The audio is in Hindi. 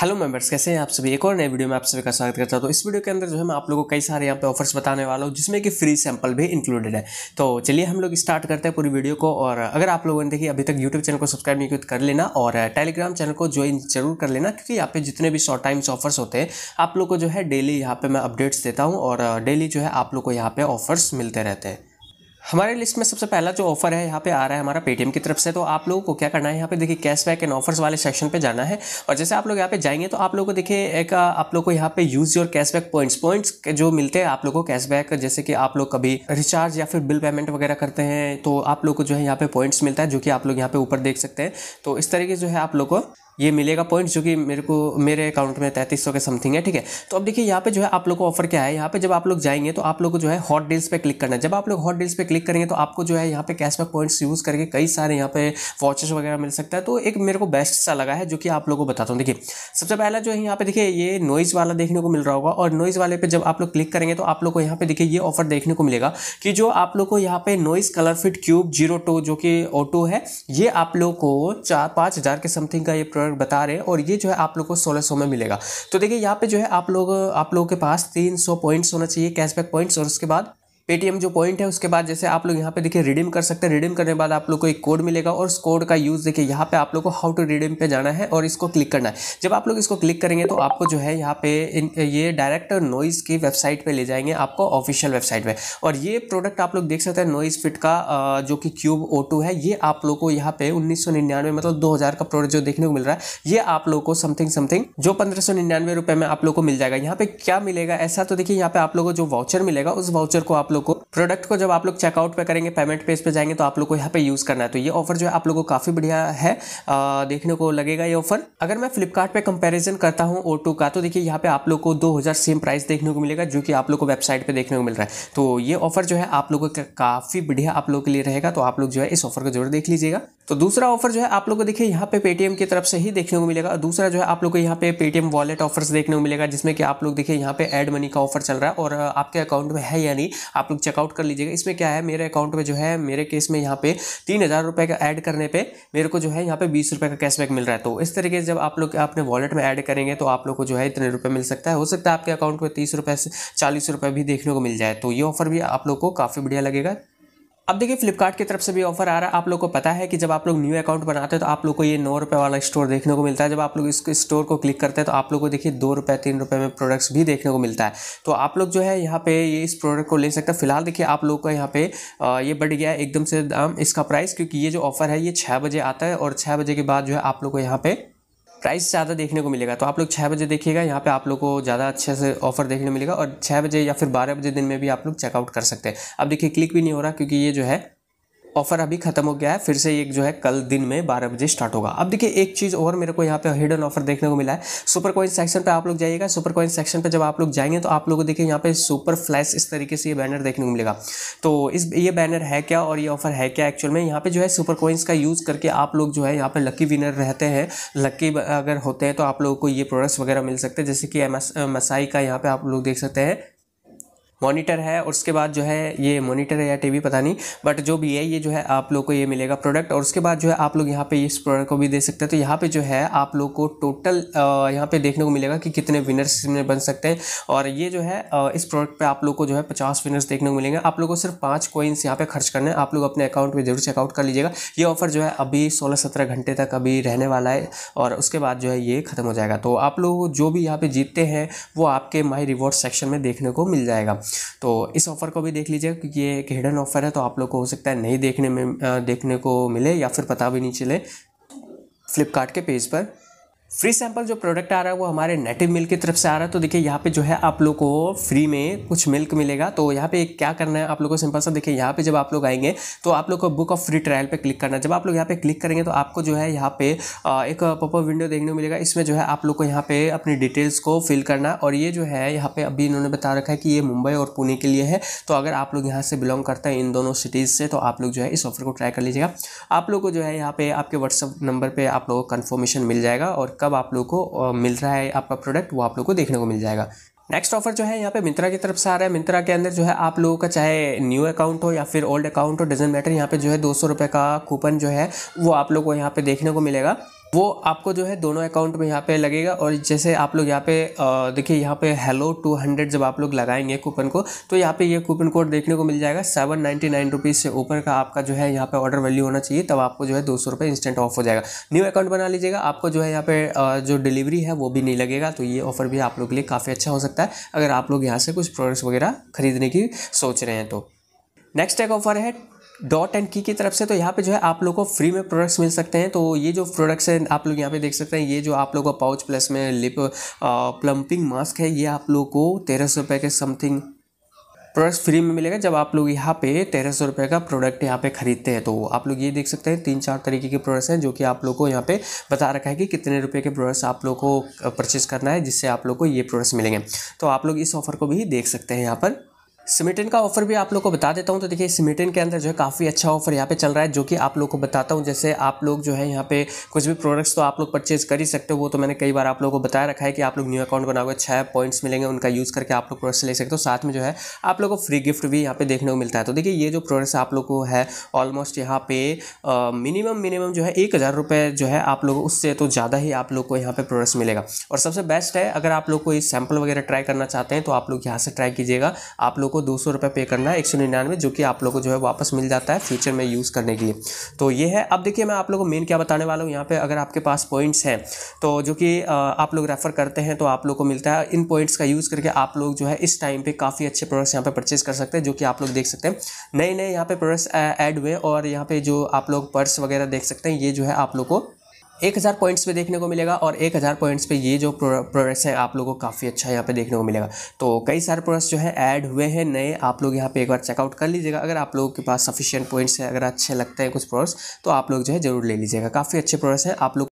हेलो मेंबर्स कैसे हैं आप सभी एक और नए वीडियो में आप सभी का स्वागत करता हूँ तो इस वीडियो के अंदर जो है मैं आप लोगों को कई सारे यहाँ पे ऑफर्स बताने वाला हूँ जिसमें कि फ्री सैंपल भी इंक्लूडेड है तो चलिए हम लोग स्टार्ट करते हैं पूरी वीडियो को और अगर आप लोगों ने देखिए अभी तक यूट्यूब चैनल को सब्सक्राइब नहीं तो कर लेना और टेलीग्राम चैनल को ज्वाइन जरूर कर लेना क्योंकि यहाँ पे जितने भी शॉर्ट टाइम्स ऑफर्स होते हैं आप लोग को जो है डेली यहाँ पर मैं अपडेट्स देता हूँ और डेली जो है आप लोग को यहाँ पे ऑफर्स मिलते रहते हैं हमारे लिस्ट में सबसे पहला जो ऑफर है यहाँ पे आ रहा है हमारा पेटीएम की तरफ से तो आप लोगों को क्या करना है यहाँ पे देखिए कैशबैक एंड ऑफर्स वाले सेक्शन पे जाना है और जैसे आप लोग यहाँ पे जाएंगे तो आप लोगों को देखिए एक आप लोग को यहाँ पे use your cashback points points जो मिलते हैं आप लोग को कैशबैक जैसे कि आप लोग कभी रिचार्ज या फिर बिल पेमेंट वगैरह करते हैं तो आप लोग को जो है यहाँ पे पॉइंट्स मिलता है जो कि आप लोग यहाँ पे ऊपर देख सकते हैं तो इस तरीके जो है आप लोग को ये मिलेगा पॉइंट जो कि मेरे को मेरे अकाउंट में तैंतीस के समथिंग है ठीक है तो अब देखिए यहाँ पे जो है आप लोग को ऑफर क्या है यहाँ पे जब आप लोग जाएंगे तो आप लोग को जो है हॉट डील्स पे क्लिक करना है जब आप लोग हॉट डील्स पे क्लिक करेंगे तो आपको जो है यहाँ पे कैशबैक पॉइंट्स यूज़ करके कई सारे यहाँ पे वॉचेस वगैरह मिल सकता है तो एक मेरे को बेस्ट सा लगा है जो कि आप लोग को बताता हूँ देखिए सबसे पहला जो है यहाँ पे देखिए ये नॉइज़ वाला देखने को मिल रहा होगा और नॉइज़ वाले पे जब आप लोग क्लिक करेंगे तो आप लोग को यहाँ पे देखिए ये ऑफर देखने को मिलेगा कि जो आप लोग को यहाँ पे Noise colour fit cube zero two जो कि ऑटो है ये आप लोग को चार पाँच हज़ार के समथिंग का ये प्रोडक्ट बता रहे हैं और ये जो है आप लोग को सोलह सौ में मिलेगा तो देखिए यहाँ पे जो है आप लोग आप लोगों के पास तीन सौ पॉइंट्स होना चाहिए कैशबैक पॉइंट्स और उसके बाद पेटीएम जो पॉइंट है उसके बाद जैसे आप लोग यहाँ पे देखिए रिडीम कर सकते हैं रिडीम करने के बाद आप लोग को एक कोड मिलेगा और उस कोड का यूज़ देखिए यहाँ पे आप लोग को हाउ टू रिडीम पे जाना है और इसको क्लिक करना है जब आप लोग इसको क्लिक करेंगे तो आपको जो है यहाँ पे इन, ये डायरेक्ट नॉइज़ की वेबसाइट पर ले जाएंगे आपको ऑफिशियल वेबसाइट पर और ये प्रोडक्ट आप लोग देख सकते हैं नॉइज़ फिट का जो कि क्यूब ओ है ये आप लोग को यहाँ पे उन्नीस मतलब दो का प्रोडक्ट जो देखने को मिल रहा है ये आप लोग को समथिंग समथिंग जो पंद्रह में आप लोग को मिल जाएगा यहाँ पे क्या मिलेगा ऐसा तो देखिए यहाँ पे आप लोग को जो वाउचर मिलेगा उस वाउचर को आप लोग को प्रोडक्ट को जब आप लोग चेकआउट पे करेंगे पेमेंट पेज पे जाएंगे तो आप लोग को यहाँ पे यूज़ करना है तो ये ऑफर जो है आप लोगों को काफ़ी बढ़िया है आ, देखने को लगेगा ये ऑफर अगर मैं फ्लिपकार्ट पे कंपैरिजन करता हूँ ओ का तो देखिए यहाँ पे आप लोग को 2000 सेम प्राइस देखने को मिलेगा जो कि आप लोग को वेबसाइट पर देखने को मिल रहा है तो ये ऑफर जो है आप लोगों का काफ़ी बढ़िया आप लोग के लिए रहेगा तो आप लोग जो है इस ऑफर को जरूर देख लीजिएगा तो दूसरा ऑफर जो है आप लोग को देखिए यहाँ पे पेटीएम की तरफ से ही देखने को मिलेगा दूसरा जो है आप लोग को यहाँ पे पेटीएम वॉलेट ऑफर्स देखने को मिलेगा जिसमें कि आप लोग देखिए यहाँ पे एड मनी का ऑफर चल रहा है और आपके अकाउंट में है या नहीं आप लोग चेकआउट चेकआउट कर लीजिएगा इसमें क्या है मेरे अकाउंट में जो है मेरे केस में यहाँ पे तीन हज़ार रुपये का ऐड करने पे मेरे को जो है यहाँ पे बीस रुपये का कैशबैक मिल रहा है तो इस तरीके से जब आप लोग अपने वॉलेट में ऐड करेंगे तो आप लोग को जो है इतने रुपये मिल सकता है हो सकता है आपके अकाउंट में तीस रुपये से चालीस रुपये भी देखने को मिल जाए तो ये ऑफर भी आप लोग को काफ़ी बढ़िया लगेगा अब देखिए फ्लिपकार्ट की तरफ से भी ऑफर आ रहा है आप लोग को पता है कि जब आप लोग न्यू अकाउंट बनाते हैं तो आप लोग को ये नौ रुपये वाला स्टोर देखने को मिलता है जब आप लोग इस स्टोर को क्लिक करते हैं तो आप लोग को देखिए दो रुपये तीन रुपये में प्रोडक्ट्स भी देखने को मिलता है तो आप लोग जो है यहाँ पे ये इस प्रोडक्ट को ले सकते हैं फिलहाल देखिए आप लोग का यहाँ पे ये बढ़ गया है एकदम से दाम इसका प्राइस क्योंकि ये जो ऑफर है ये छः बजे आता है और छः बजे के बाद जो है आप लोग को यहाँ पर प्राइस ज़्यादा देखने को मिलेगा तो आप लोग छः बजे देखिएगा यहाँ पे आप लोग को ज़्यादा अच्छे से ऑफर देखने को मिलेगा और छः बजे या फिर बारह बजे दिन में भी आप लोग चेकआउट कर सकते हैं अब देखिए क्लिक भी नहीं हो रहा क्योंकि ये जो है ऑफर अभी खत्म हो गया है फिर से एक जो है कल दिन में बारह बजे स्टार्ट होगा अब देखिए एक चीज़ और मेरे को यहाँ पे हिडन ऑफर देखने को मिला है सुपर कॉइन सेक्शन पे आप लोग जाइएगा सुपर कॉइन सेक्शन पे जब आप लोग जाएंगे तो आप लोग को देखिए यहाँ पे सुपर फ्लैश इस तरीके से ये बैनर देखने को मिलेगा तो इस ये बैनर है क्या और ये ऑफर है क्या एक्चुअल में यहाँ पे जो है सुपर कॉइन्स का यूज़ करके आप लोग जो है यहाँ पर लकी विनर रहते हैं लकी अगर होते हैं तो आप लोगों को ये प्रोडक्ट्स वगैरह मिल सकते हैं जैसे कि एम मसाई का यहाँ पर आप लोग देख सकते हैं मॉनिटर है और उसके बाद जो है ये मॉनिटर है या टीवी पता नहीं बट जो भी है ये जो है आप लोग को ये मिलेगा प्रोडक्ट और उसके बाद जो है आप लोग यहाँ पे इस प्रोडक्ट को भी दे सकते हैं तो यहाँ पे जो है आप लोग को टोटल यहाँ पे देखने को मिलेगा कि कितने विनर्स में बन सकते हैं और ये जो है इस प्रोडक्ट पर आप लोग को जो है पचास विनर्स देखने को मिलेंगे आप लोग को सिर्फ पाँच कोइंस यहाँ पर खर्च करने आप लोग अपने अकाउंट में जरूर चेकआउट कर लीजिएगा ये ऑफर जो है अभी सोलह सत्रह घंटे तक अभी रहने वाला है और उसके बाद जो है ये ख़त्म हो जाएगा तो आप लोग जो भी यहाँ पर जीतते हैं वो आपके माई रिवॉर्ड सेक्शन में देखने को मिल जाएगा तो इस ऑफ़र को भी देख लीजिए क्योंकि ये एक हिडन ऑफ़र है तो आप लोग को हो सकता है नहीं देखने में देखने को मिले या फिर पता भी नहीं चले फ्लिपकार्ट के पेज पर फ्री सैंपल जो प्रोडक्ट आ रहा है वो हमारे नेटिव मिल्क की तरफ से आ रहा है तो देखिए यहाँ पे जो है आप लोग को फ्री में कुछ मिल्क मिलेगा तो यहाँ पे क्या करना है आप लोगों को सिंपल सा देखिए यहाँ पे जब आप लोग आएंगे तो आप लोग को बुक ऑफ फ्री ट्रायल पे क्लिक करना है जब आप लोग यहाँ पे क्लिक करेंगे तो आपको जो है यहाँ पे एक पॉपअप विंडो देखने को मिलेगा इसमें जो है आप लोग को यहाँ पे अपनी डिटेल्स को फिल करना और ये जो है यहाँ पे अभी इन्होंने बता रखा है कि ये मुंबई और पुणे के लिए है तो अगर आप लोग यहाँ से बिलोंग करते हैं इन दोनों सिटीज़ से तो आप लोग जो है इस ऑफर को ट्राई कर लीजिएगा आप लोग को जो है यहाँ पे आपके व्हाट्सअप नंबर पर आप लोग को कन्फर्मेशन मिल जाएगा और कब आप लोग को मिल रहा है आपका प्रोडक्ट वो आप लोग को देखने को मिल जाएगा नेक्स्ट ऑफर जो है यहाँ पे मिंत्रा की तरफ से आ रहा है मिंत्रा के अंदर जो है आप लोगों का चाहे न्यू अकाउंट हो या फिर ओल्ड अकाउंट हो डजेंट मैटर यहाँ पे जो है दो सौ रुपये का कूपन जो है वो आप लोग को यहाँ पे देखने को मिलेगा वो आपको जो है दोनों अकाउंट में यहाँ पे लगेगा और जैसे आप लोग यहाँ पे देखिए यहाँ पे हेलो टू हंड्रेड जब आप लोग लगाएंगे कूपन को तो यहाँ पे ये कूपन कोड देखने को मिल जाएगा सेवन नाइन्टी नाइन रुपीज़ से ऊपर का आपका जो है यहाँ पे ऑर्डर वैल्यू होना चाहिए तब आपको जो है दो सौ रुपये इंस्टेंट ऑफ हो जाएगा न्यू अकाउंट बना लीजिएगा आपको जो है यहाँ पे जो डिलीवरी है वो भी नहीं लगेगा तो ये ऑफर भी आप लोग के लिए काफ़ी अच्छा हो सकता है अगर आप लोग यहाँ से कुछ प्रोडक्ट्स वगैरह खरीदने की सोच रहे हैं तो नेक्स्ट एक ऑफर है डॉट एंड की की तरफ से तो यहाँ पे जो है आप लोग को फ्री में प्रोडक्ट्स मिल सकते हैं तो ये जो प्रोडक्ट्स हैं आप लोग यहाँ पे देख सकते हैं ये जो आप लोगों का पाउच प्लस में लिप प्लम्पिंग मास्क है ये आप लोग को तेरह सौ रुपये के समथिंग प्रोडक्ट फ्री में मिलेगा जब आप लोग यहाँ पे तेरह सौ रुपये का प्रोडक्ट यहाँ पे खरीदते हैं तो आप लोग ये देख सकते हैं तीन चार तरीके के प्रोडक्ट्स हैं जो कि आप लोग को यहाँ पे बता रखा है कि कितने रुपए के प्रोडक्ट्स आप लोग को परचेज़ uh, करना है जिससे आप लोग को ये प्रोडक्ट्स मिलेंगे तो आप लोग इस ऑफर को भी देख सकते हैं यहाँ पर सिमेटन का ऑफर भी आप लोग को बता देता हूँ तो देखिए सिमेटन के अंदर जो है काफ़ी अच्छा ऑफर यहाँ पे चल रहा है जो कि आप लोग को बताता हूँ जैसे आप लोग जो है यहाँ पे कुछ भी प्रोडक्ट्स तो आप लोग परचेज कर ही सकते हो वो तो मैंने कई बार आप लोगों को बताया रखा है कि आप लोग न्यू अकाउंट बनाओगे छः पॉइंट्स मिलेंगे उनका यूज़ करके आप लोग प्रोडक्ट्स ले सकते हो साथ में जो है आप लोग को फ्री गिफ्ट भी यहाँ पे देखने को मिलता है तो देखिए ये जो प्रोडक्ट्स आप लोग को है ऑलमोस्ट यहाँ पे मिनिमम मिनिमम जो है एक हज़ार रुपये जो है आप लोग उससे तो ज़्यादा ही आप लोग को यहाँ पे प्रोडक्ट्स मिलेगा और सबसे बेस्ट है अगर आप लोग को ये सैम्पल वगैरह ट्राई करना चाहते हैं तो आप लोग यहाँ से ट्राई कीजिएगा आप लोग को दो सौ रुपये पे करना है एक सौ निन्यानवे जो कि आप लोग को जो है वापस मिल जाता है फ्यूचर में यूज़ करने के लिए तो ये है अब देखिए मैं आप लोग को मेन क्या बताने वाला हूँ यहाँ पर अगर आपके पास पॉइंट्स हैं तो जो कि आप लोग रेफ़र करते हैं तो आप लोग को मिलता है इन पॉइंट्स का यूज़ करके आप लोग जो है इस टाइम पर काफ़ी अच्छे प्रोडक्ट्स यहाँ पर परचेज कर सकते हैं जो कि आप लोग देख सकते हैं नए नए यहाँ पर प्रोडक्ट्स एड हुए और यहाँ पर जो आप लोग पर्स वगैरह देख सकते हैं ये जो है आप लोग को एक हज़ार पॉइंट्स पे देखने को मिलेगा और एक हज़ार पॉइंट्स पे ये जो प्रोडक्ट्स हैं आप लोगों को काफ़ी अच्छा यहाँ पे देखने को मिलेगा तो कई सारे प्रोडक्ट्स जो है ऐड हुए हैं नए आप लोग यहाँ पे एक बार चेकआउट कर लीजिएगा अगर आप लोगों के पास सफिशियंट पॉइंट्स है अगर अच्छे लगते हैं कुछ प्रोडक्ट्स तो आप लोग जो है जरूर ले लीजिएगा काफ़ी अच्छे प्रोडक्ट्स हैं आप लोग